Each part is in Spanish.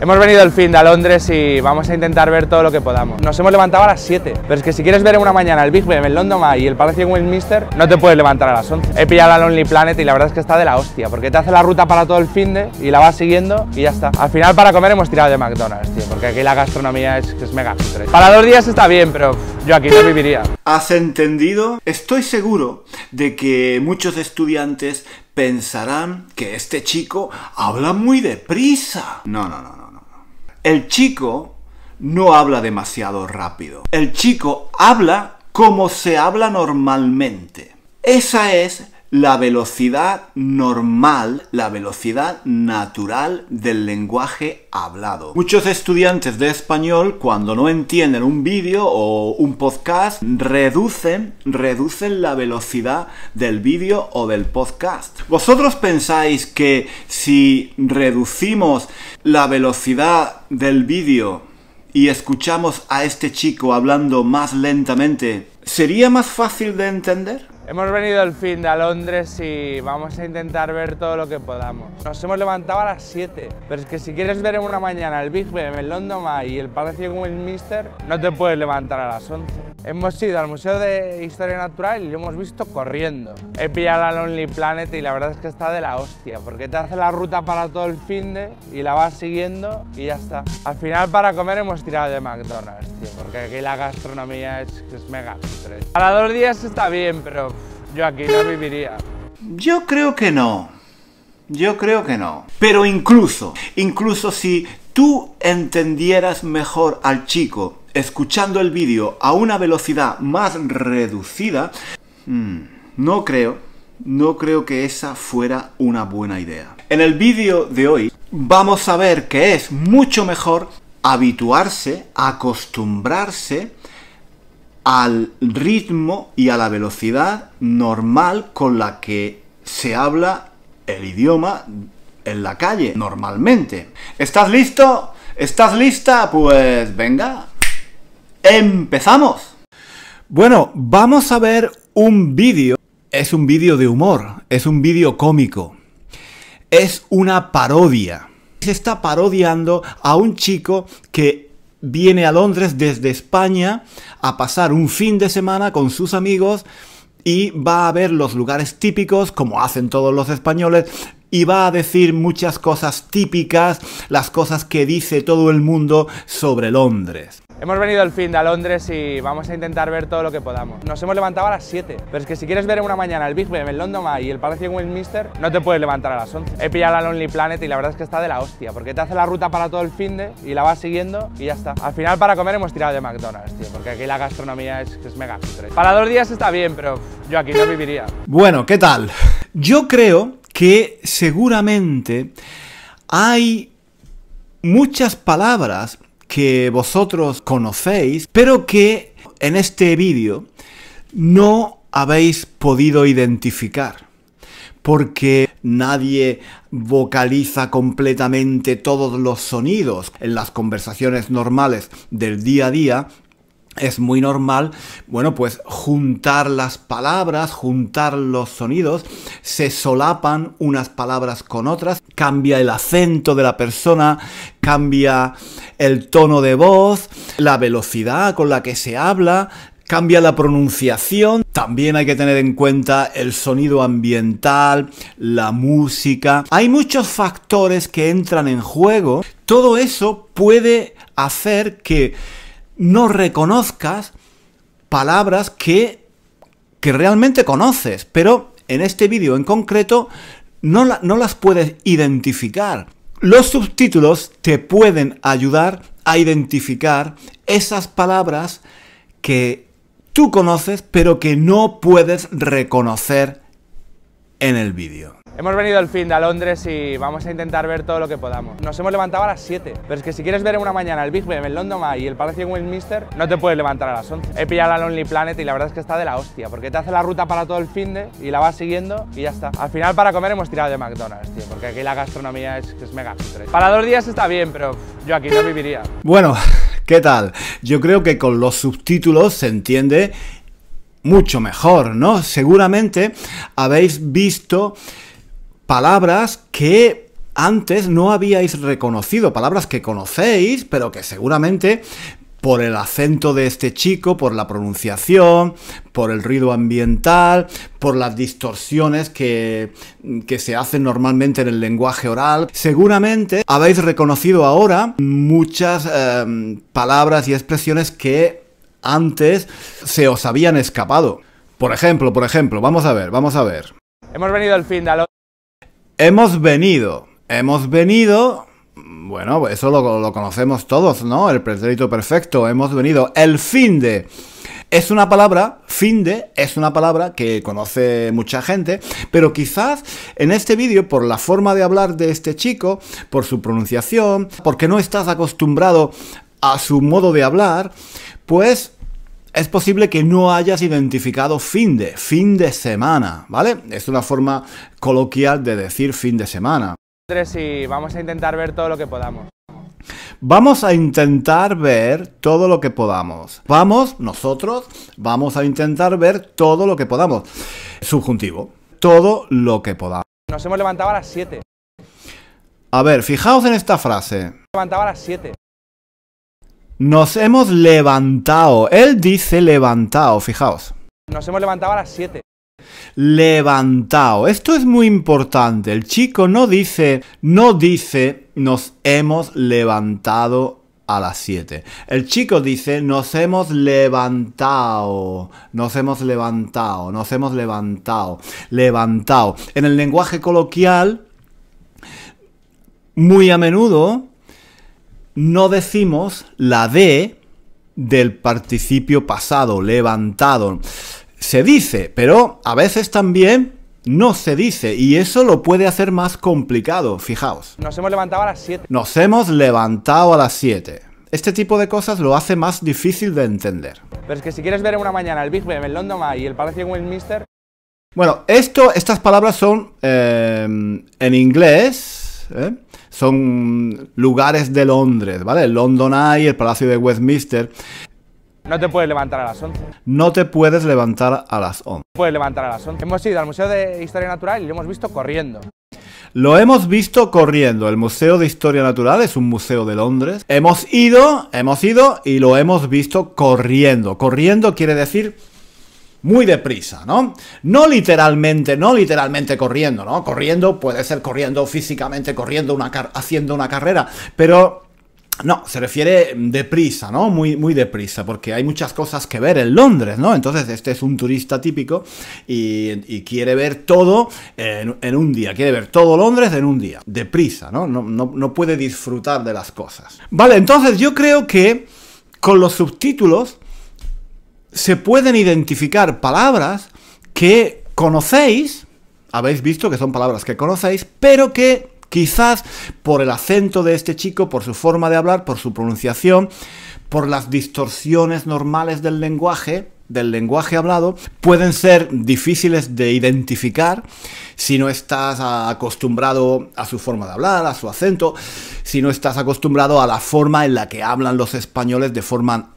Hemos venido el fin de Londres y vamos a intentar ver todo lo que podamos. Nos hemos levantado a las 7, pero es que si quieres ver en una mañana el Big Ben, el London Eye y el Palacio de Westminster, no te puedes levantar a las 11. He pillado la Lonely Planet y la verdad es que está de la hostia, porque te hace la ruta para todo el fin de y la vas siguiendo y ya está. Al final para comer hemos tirado de McDonald's, tío, porque aquí la gastronomía es, mega Para dos días está bien, pero yo aquí no viviría. ¿Has entendido? Estoy seguro de que muchos estudiantes pensarán que este chico habla muy deprisa. No, no, no. El chico no habla demasiado rápido. El chico habla como se habla normalmente. Esa es la velocidad normal, la velocidad natural del lenguaje hablado. Muchos estudiantes de español, cuando no entienden un vídeo o un podcast, reducen, reducen la velocidad del vídeo o del podcast. ¿Vosotros pensáis que si reducimos la velocidad del vídeo y escuchamos a este chico hablando más lentamente, ¿sería más fácil de entender? Hemos venido al fin de a Londres y vamos a intentar ver todo lo que podamos. Nos hemos levantado a las 7, pero es que si quieres ver en una mañana el Big Ben, el London Eye y el Palacio de Westminster, no te puedes levantar a las 11. Hemos ido al Museo de Historia Natural y lo hemos visto corriendo. He pillado la Lonely Planet y la verdad es que está de la hostia, porque te hace la ruta para todo el fin de y la vas siguiendo y ya está. Al final para comer hemos tirado de McDonald's, tío, porque aquí la gastronomía es, es mega. Para dos días está bien, pero yo aquí no viviría. Yo creo que no. Yo creo que no. Pero incluso, incluso si tú entendieras mejor al chico escuchando el vídeo a una velocidad más reducida, mm, no creo, no creo que esa fuera una buena idea. En el vídeo de hoy vamos a ver que es mucho mejor habituarse, acostumbrarse al ritmo y a la velocidad normal con la que se habla el idioma en la calle, normalmente. ¿Estás listo? ¿Estás lista? Pues venga, empezamos. Bueno, vamos a ver un vídeo. Es un vídeo de humor, es un vídeo cómico. Es una parodia. Se está parodiando a un chico que viene a Londres desde España a pasar un fin de semana con sus amigos y va a ver los lugares típicos, como hacen todos los españoles, y va a decir muchas cosas típicas, las cosas que dice todo el mundo sobre Londres. Hemos venido el fin de a Londres y vamos a intentar ver todo lo que podamos. Nos hemos levantado a las 7, pero es que si quieres ver en una mañana el Big Ben, el London Eye y el Palacio de Westminster, no te puedes levantar a las 11. He pillado la Lonely Planet y la verdad es que está de la hostia, porque te hace la ruta para todo el fin de y la vas siguiendo y ya está. Al final para comer hemos tirado de McDonald's, tío, porque aquí la gastronomía es, es mega Para dos días está bien, pero yo aquí no viviría. Bueno, ¿qué tal? Yo creo que seguramente hay muchas palabras que vosotros conocéis, pero que en este vídeo no habéis podido identificar porque nadie vocaliza completamente todos los sonidos en las conversaciones normales del día a día, es muy normal, bueno, pues juntar las palabras, juntar los sonidos, se solapan unas palabras con otras, cambia el acento de la persona, cambia el tono de voz, la velocidad con la que se habla, cambia la pronunciación. También hay que tener en cuenta el sonido ambiental, la música. Hay muchos factores que entran en juego. Todo eso puede hacer que no reconozcas palabras que, realmente conoces, pero en este vídeo en concreto no, no las puedes identificar. Los subtítulos te pueden ayudar a identificar esas palabras que tú conoces pero que no puedes reconocer en el vídeo. Hemos venido el fin de a Londres y vamos a intentar ver todo lo que podamos. Nos hemos levantado a las 7, pero es que si quieres ver en una mañana el Big Ben, el London Eye y el Palacio de Westminster, no te puedes levantar a las 11. He pillado la Lonely Planet y la verdad es que está de la hostia, porque te hace la ruta para todo el fin de y la vas siguiendo y ya está. Al final para comer hemos tirado de McDonald's, tío, porque aquí la gastronomía es, mega Para dos días está bien, pero yo aquí no viviría. Bueno, ¿qué tal? Yo creo que con los subtítulos se entiende mucho mejor, ¿no? Seguramente habéis visto palabras que antes no habíais reconocido, palabras que conocéis, pero que seguramente por el acento de este chico, por la pronunciación, por el ruido ambiental, por las distorsiones que, se hacen normalmente en el lenguaje oral. Seguramente habéis reconocido ahora muchas eh, palabras y expresiones que antes se os habían escapado. Por ejemplo, por ejemplo, vamos a ver, vamos a ver. Hemos venido al fin de Hemos venido. Hemos venido. Bueno, eso lo, conocemos todos, ¿no? El pretérito perfecto. Hemos venido. El fin de. Es una palabra, fin de, es una palabra que conoce mucha gente, pero quizás en este vídeo, por la forma de hablar de este chico, por su pronunciación, porque no estás acostumbrado a su modo de hablar, pues es posible que no hayas identificado fin de, fin de semana, ¿vale? Es una forma coloquial de decir fin de semana. Y vamos a intentar ver todo lo que podamos. Vamos a intentar ver todo lo que podamos. Vamos, nosotros, vamos a intentar ver todo lo que podamos. Subjuntivo. Todo lo que podamos. Nos hemos levantado a las 7. A ver, fijaos en esta frase. Levantaba a las 7. Nos hemos levantado. Él dice levantado, fijaos. Nos hemos levantado a las 7. Levantado. Esto es muy importante. El chico no dice, no dice, nos hemos levantado a las 7. El chico dice, nos hemos levantado, nos hemos levantado, nos hemos levantado, levantado. En el lenguaje coloquial, muy a menudo no decimos la D del participio pasado, levantado. Se dice, pero a veces también no se dice y eso lo puede hacer más complicado, fijaos. Nos hemos levantado a las 7. Nos hemos levantado a las 7. Este tipo de cosas lo hace más difícil de entender. Pero es que si quieres ver en una mañana el Big Ben, el London y el Palacio de Westminster... Bueno, esto, estas palabras son eh, en inglés... ¿eh? son lugares de Londres, ¿vale? El London Eye, el Palacio de Westminster. No te puedes levantar a las 11. No te puedes levantar a las 11. No puedes levantar a las 11. Hemos ido al Museo de Historia Natural y lo hemos visto corriendo. Lo hemos visto corriendo. El Museo de Historia Natural es un museo de Londres. Hemos ido, hemos ido y lo hemos visto corriendo. Corriendo quiere decir muy deprisa, ¿no? No literalmente, no literalmente corriendo, ¿no? Corriendo puede ser corriendo físicamente, corriendo una haciendo una carrera, pero no, se refiere deprisa, ¿no? Muy, muy deprisa, porque hay muchas cosas que ver en Londres, ¿no? Entonces, este es un turista típico y, quiere ver todo en, un día, quiere ver todo Londres en un día, deprisa, ¿no? No, ¿no? no puede disfrutar de las cosas. Vale, entonces yo creo que con los subtítulos se pueden identificar palabras que conocéis, habéis visto que son palabras que conocéis, pero que quizás por el acento de este chico, por su forma de hablar, por su pronunciación, por las distorsiones normales del lenguaje, del lenguaje hablado pueden ser difíciles de identificar si no estás acostumbrado a su forma de hablar, a su acento, si no estás acostumbrado a la forma en la que hablan los españoles de forma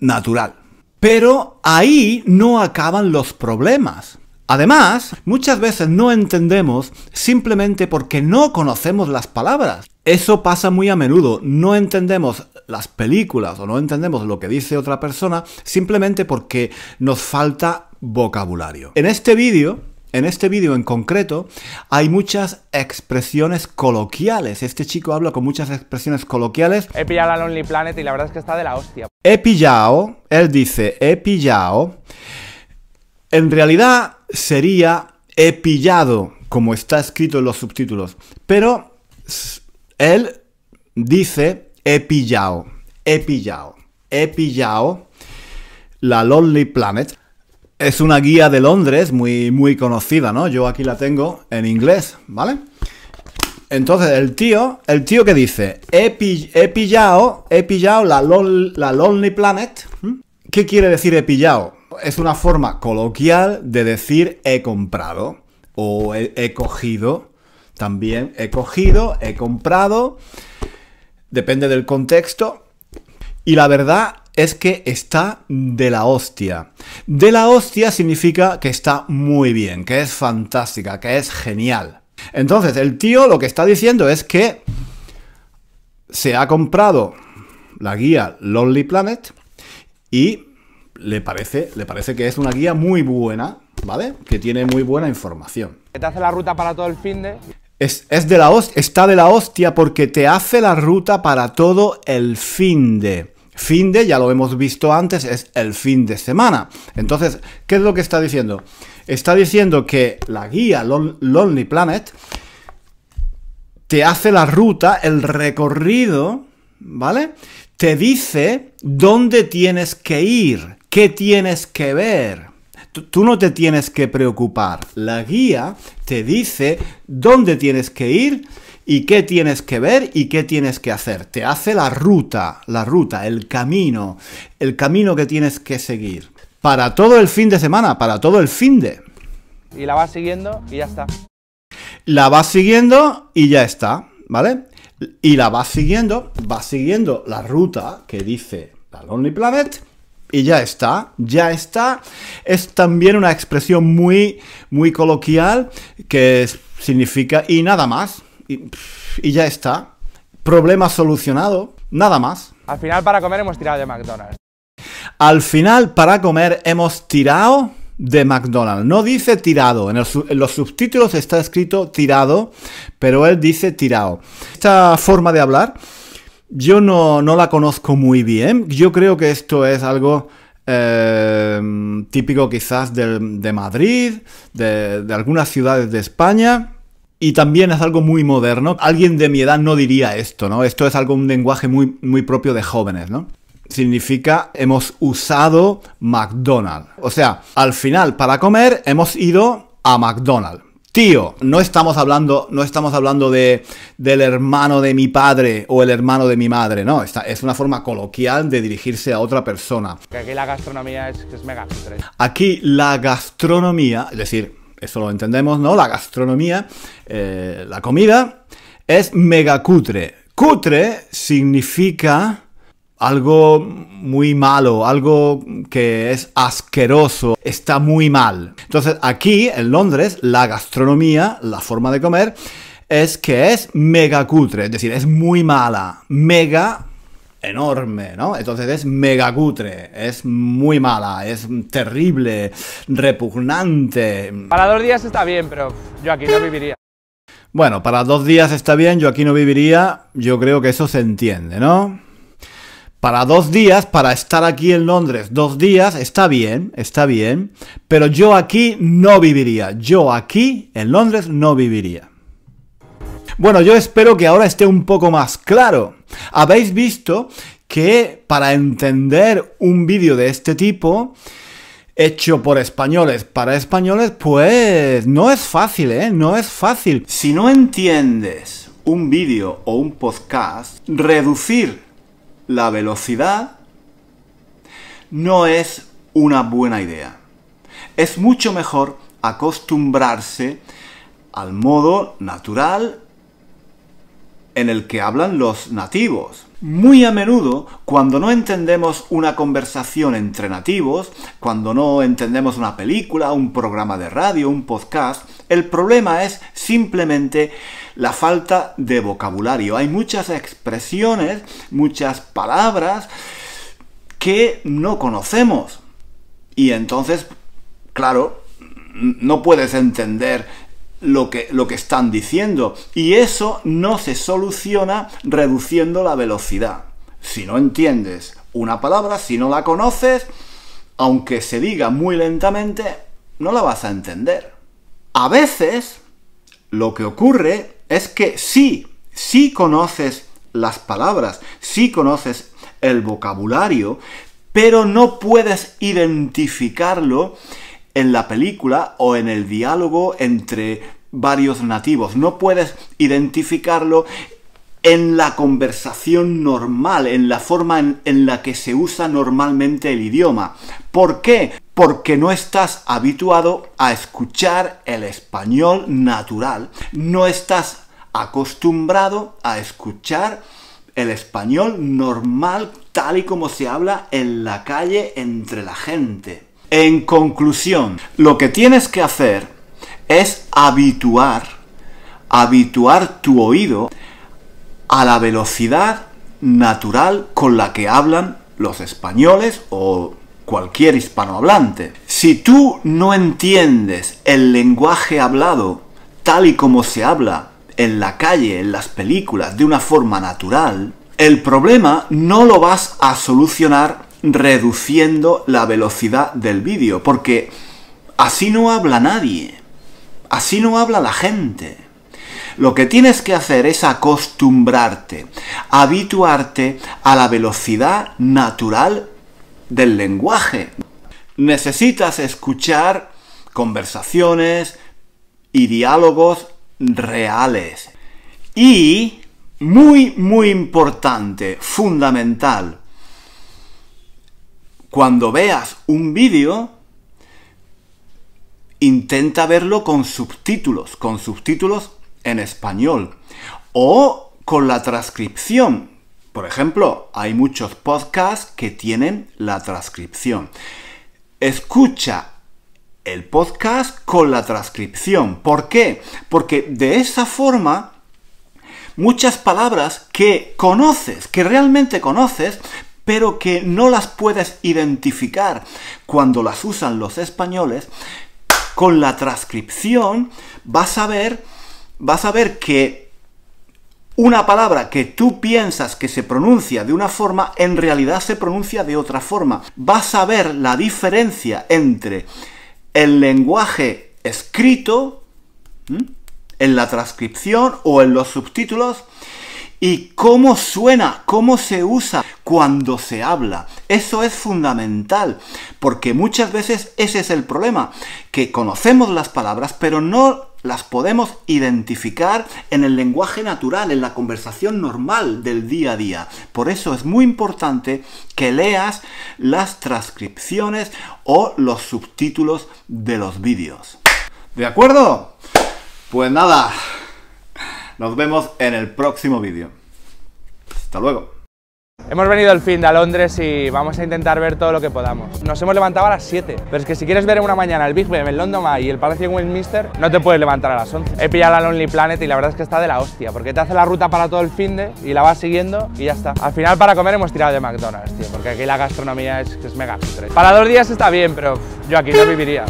natural. Pero ahí no acaban los problemas. Además, muchas veces no entendemos simplemente porque no conocemos las palabras. Eso pasa muy a menudo, no entendemos las películas o no entendemos lo que dice otra persona simplemente porque nos falta vocabulario. En este vídeo en este vídeo en concreto hay muchas expresiones coloquiales. Este chico habla con muchas expresiones coloquiales. He pillado la Lonely Planet y la verdad es que está de la hostia. He pillado, él dice he pillado. En realidad sería he pillado, como está escrito en los subtítulos. Pero él dice he pillado, he pillado, he pillado la Lonely Planet. Es una guía de Londres muy, muy conocida, ¿no? Yo aquí la tengo en inglés, ¿vale? Entonces, el tío, el tío que dice, he, pillado, he pillado la, Lonely Planet. ¿Qué quiere decir he pillado? Es una forma coloquial de decir he comprado o he cogido. También he cogido, he comprado. Depende del contexto. Y la verdad es que está de la hostia. De la hostia significa que está muy bien, que es fantástica, que es genial. Entonces, el tío lo que está diciendo es que se ha comprado la guía Lonely Planet y le parece, le parece que es una guía muy buena, ¿vale? Que tiene muy buena información. te hace la ruta para todo el fin de... Es, de la está de la hostia porque te hace la ruta para todo el fin de... Fin de, ya lo hemos visto antes, es el fin de semana. Entonces, ¿qué es lo que está diciendo? Está diciendo que la guía Lonely Planet te hace la ruta, el recorrido, ¿vale? Te dice dónde tienes que ir, qué tienes que ver. tú no te tienes que preocupar. La guía te dice dónde tienes que ir, y qué tienes que ver y qué tienes que hacer. Te hace la ruta, la ruta, el camino, el camino que tienes que seguir. Para todo el fin de semana, para todo el fin de. Y la vas siguiendo y ya está. La vas siguiendo y ya está, ¿vale? Y la vas siguiendo, vas siguiendo la ruta que dice la Lonely Planet y ya está, ya está. Es también una expresión muy, muy coloquial que significa y nada más y, ya está. Problema solucionado, nada más. Al final para comer hemos tirado de McDonald's. Al final para comer hemos tirado de McDonald's. No dice tirado. En, los subtítulos está escrito tirado, pero él dice tirado. Esta forma de hablar yo no, la conozco muy bien. Yo creo que esto es algo eh, típico quizás de Madrid, de algunas ciudades de España. Y también es algo muy moderno. Alguien de mi edad no diría esto, ¿no? Esto es algo, un lenguaje muy, muy propio de jóvenes, ¿no? Significa hemos usado McDonald's. O sea, al final, para comer, hemos ido a McDonald's. Tío, no estamos hablando, no estamos hablando de, del hermano de mi padre o el hermano de mi madre, no. es una forma coloquial de dirigirse a otra persona. Aquí la gastronomía es, es mega. Aquí la gastronomía, es decir, eso lo entendemos, ¿no? La gastronomía, eh, la comida, es mega Cutre cutre significa algo muy malo, algo que es asqueroso, está muy mal. Entonces aquí, en Londres, la gastronomía, la forma de comer, es que es cutre es decir, es muy mala. Mega enorme, ¿no? Entonces es mega cutre, es muy mala, es terrible, repugnante. Para dos días está bien, pero yo aquí no viviría. Bueno, para dos días está bien, yo aquí no viviría, yo creo que eso se entiende, ¿no? Para dos días, para estar aquí en Londres dos días, está bien, está bien, pero yo aquí no viviría, yo aquí en Londres no viviría. Bueno, yo espero que ahora esté un poco más claro habéis visto que para entender un vídeo de este tipo, hecho por españoles para españoles, pues no es fácil, ¿eh? No es fácil. Si no entiendes un vídeo o un podcast, reducir la velocidad no es una buena idea. Es mucho mejor acostumbrarse al modo natural en el que hablan los nativos. Muy a menudo, cuando no entendemos una conversación entre nativos, cuando no entendemos una película, un programa de radio, un podcast, el problema es simplemente la falta de vocabulario. Hay muchas expresiones, muchas palabras que no conocemos. Y entonces, claro, no puedes entender lo que, lo que están diciendo. Y eso no se soluciona reduciendo la velocidad. Si no entiendes una palabra, si no la conoces, aunque se diga muy lentamente, no la vas a entender. A veces, lo que ocurre es que sí, sí conoces las palabras, sí conoces el vocabulario, pero no puedes identificarlo en la película o en el diálogo entre varios nativos. No puedes identificarlo en la conversación normal, en la forma en, la que se usa normalmente el idioma. ¿Por qué? Porque no estás habituado a escuchar el español natural. No estás acostumbrado a escuchar el español normal tal y como se habla en la calle entre la gente. En conclusión, lo que tienes que hacer es habituar, habituar tu oído a la velocidad natural con la que hablan los españoles o cualquier hispanohablante. Si tú no entiendes el lenguaje hablado tal y como se habla en la calle, en las películas, de una forma natural, el problema no lo vas a solucionar reduciendo la velocidad del vídeo, porque así no habla nadie, así no habla la gente. Lo que tienes que hacer es acostumbrarte, habituarte a la velocidad natural del lenguaje. Necesitas escuchar conversaciones y diálogos reales. Y, muy, muy importante, fundamental, cuando veas un vídeo, intenta verlo con subtítulos, con subtítulos en español o con la transcripción. Por ejemplo, hay muchos podcasts que tienen la transcripción. Escucha el podcast con la transcripción. ¿Por qué? Porque de esa forma muchas palabras que conoces, que realmente conoces, pero que no las puedes identificar cuando las usan los españoles, con la transcripción vas a ver, vas a ver que una palabra que tú piensas que se pronuncia de una forma, en realidad se pronuncia de otra forma. Vas a ver la diferencia entre el lenguaje escrito, en la transcripción o en los subtítulos, y cómo suena, cómo se usa cuando se habla. Eso es fundamental, porque muchas veces ese es el problema, que conocemos las palabras, pero no las podemos identificar en el lenguaje natural, en la conversación normal del día a día. Por eso es muy importante que leas las transcripciones o los subtítulos de los vídeos. ¿De acuerdo? Pues nada, nos vemos en el próximo vídeo. Hasta luego. Hemos venido al fin de a Londres y vamos a intentar ver todo lo que podamos. Nos hemos levantado a las 7, pero es que si quieres ver en una mañana el Big Ben, el London Eye y el Palacio de Westminster, no te puedes levantar a las 11. He pillado la Lonely Planet y la verdad es que está de la hostia, porque te hace la ruta para todo el fin de y la vas siguiendo y ya está. Al final para comer hemos tirado de McDonald's, tío, porque aquí la gastronomía es, es mega Para dos días está bien, pero yo aquí no viviría.